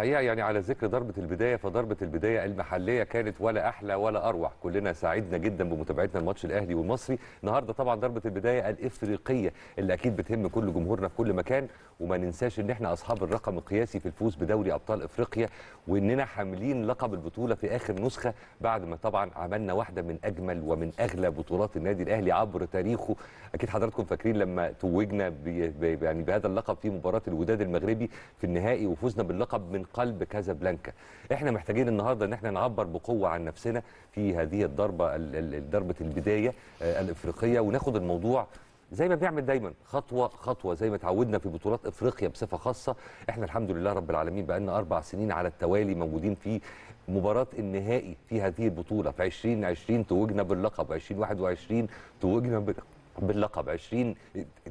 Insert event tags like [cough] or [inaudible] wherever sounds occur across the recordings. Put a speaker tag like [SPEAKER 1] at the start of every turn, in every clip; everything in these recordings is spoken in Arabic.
[SPEAKER 1] الحقيقه يعني على ذكر ضربه البدايه فضربه البدايه المحليه كانت ولا احلى ولا اروع كلنا سعدنا جدا بمتابعتنا الماتش الاهلي والمصري النهارده طبعا ضربه البدايه الافريقيه اللي اكيد بتهم كل جمهورنا في كل مكان وما ننساش ان احنا اصحاب الرقم القياسي في الفوز بدوري ابطال افريقيا واننا حاملين لقب البطوله في اخر نسخه بعد ما طبعا عملنا واحده من اجمل ومن اغلى بطولات النادي الاهلي عبر تاريخه اكيد حضراتكم فاكرين لما توجنا بي بي يعني بهذا اللقب في مباراه الوداد المغربي في النهائي وفزنا باللقب من قلب كازابلانكا احنا محتاجين النهارده ان احنا نعبر بقوه عن نفسنا في هذه الضربه ضربه البدايه آه، الافريقيه وناخد الموضوع زي ما بنعمل دايما خطوه خطوه زي ما اتعودنا في بطولات افريقيا بصفه خاصه احنا الحمد لله رب العالمين بقى لنا اربع سنين على التوالي موجودين في مباراه النهائي في هذه البطوله في 2020 توجنا باللقب 2021 توجنا باللقب 20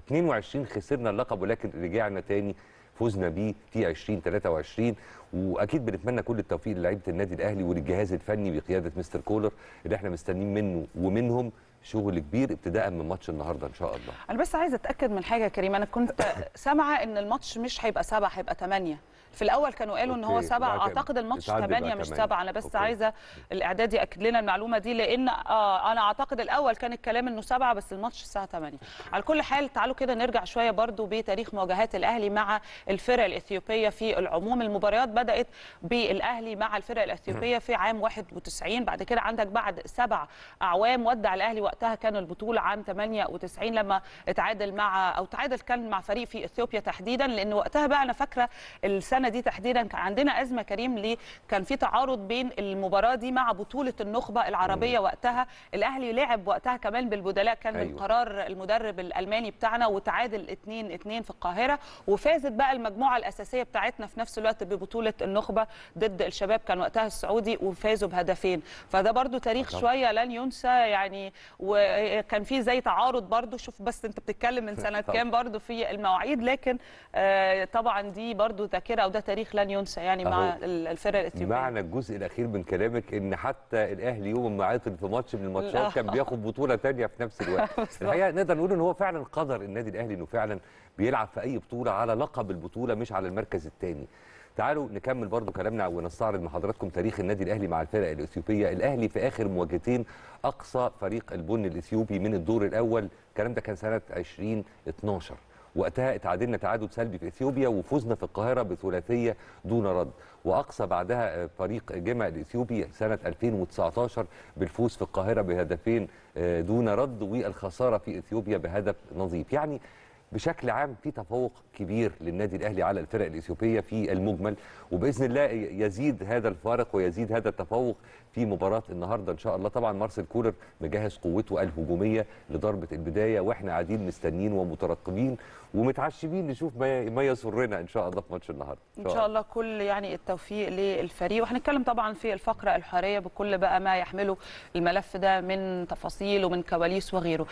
[SPEAKER 1] 22 خسرنا اللقب ولكن رجعنا تاني فوزنا بيه في 2023 واكيد بنتمنى كل التوفيق للعيبه النادي الاهلي وللجهاز الفني بقياده مستر كولر اللي احنا مستنيين منه ومنهم شغل كبير ابتداء من ماتش النهارده ان شاء الله.
[SPEAKER 2] انا بس عايزه اتاكد من حاجه يا كريم انا كنت سامعه ان الماتش مش هيبقى سبعه هيبقى ثمانيه. في الاول كانوا قالوا ان هو سبعه اعتقد الماتش ثمانيه مش سبعه انا بس أوكي. عايزه الاعداد ياكد لنا المعلومه دي لان آه انا اعتقد الاول كان الكلام انه سبعه بس الماتش الساعه 8 على كل حال تعالوا كده نرجع شويه برضو بتاريخ مواجهات الاهلي مع الفرق الاثيوبيه في العموم المباريات بدات بالاهلي مع الفرق الاثيوبيه في عام 91 بعد كده عندك بعد سبع اعوام ودع الاهلي وقتها كان البطوله عام 98 لما اتعادل مع او تعادل كان مع فريق في اثيوبيا تحديدا لان وقتها بقى انا فاكره السنه السنه دي تحديدا كان عندنا ازمه كريم ليه كان في تعارض بين المباراه دي مع بطوله النخبه العربيه مم. وقتها الاهلي لعب وقتها كمان بالبدلاء كان أيوة. من قرار المدرب الالماني بتاعنا وتعادل 2 2 في القاهره وفازت بقى المجموعه الاساسيه بتاعتنا في نفس الوقت ببطوله النخبه ضد الشباب كان وقتها السعودي وفازوا بهدفين فده برده تاريخ طبعا. شويه لن ينسى يعني وكان في زي تعارض برده شوف بس انت بتتكلم من [laughs] سنه كام برده في المواعيد لكن آه، طبعا دي برده ذاكره ده تاريخ لن ينسى يعني مع الفرق الاثيوبيه
[SPEAKER 1] معنى الجزء الاخير من كلامك ان حتى الاهلي يوم ما عطل في ماتش من الماتشات كان بياخد بطوله ثانيه في نفس الوقت [laughs] الحقيقه نقدر نقول ان هو فعلا قدر النادي الاهلي انه فعلا بيلعب في اي بطوله على لقب البطوله مش على المركز الثاني تعالوا نكمل برضو كلامنا ونستعرض مع حضراتكم تاريخ النادي الاهلي مع الفرق الاثيوبيه الاهلي في اخر مواجهتين اقصى فريق البن الاثيوبي من الدور الاول الكلام ده كان سنه 2012 وقتها اتعادلنا تعادل سلبي في اثيوبيا وفزنا في القاهره بثلاثيه دون رد واقصى بعدها فريق جمع الاثيوبي سنه 2019 بالفوز في القاهره بهدفين آه، دون رد والخساره في اثيوبيا بهدف نظيف يعني بشكل عام في تفوق كبير للنادي الاهلي على الفرق الاثيوبيه في المجمل وباذن الله يزيد هذا الفارق ويزيد هذا التفوق في مباراه النهارده ان شاء الله طبعا مارسيل كولر مجهز قوته الهجوميه لضربه البدايه واحنا قاعدين مستنيين ومترقبين ومتعشمين نشوف ما ما يسرنا ان شاء الله في ماتش النهارده ان شاء
[SPEAKER 2] الله كل يعني التوفيق للفريق وهنتكلم طبعا في الفقره الحراريه بكل بقى ما يحمله الملف ده من تفاصيل ومن كواليس وغيره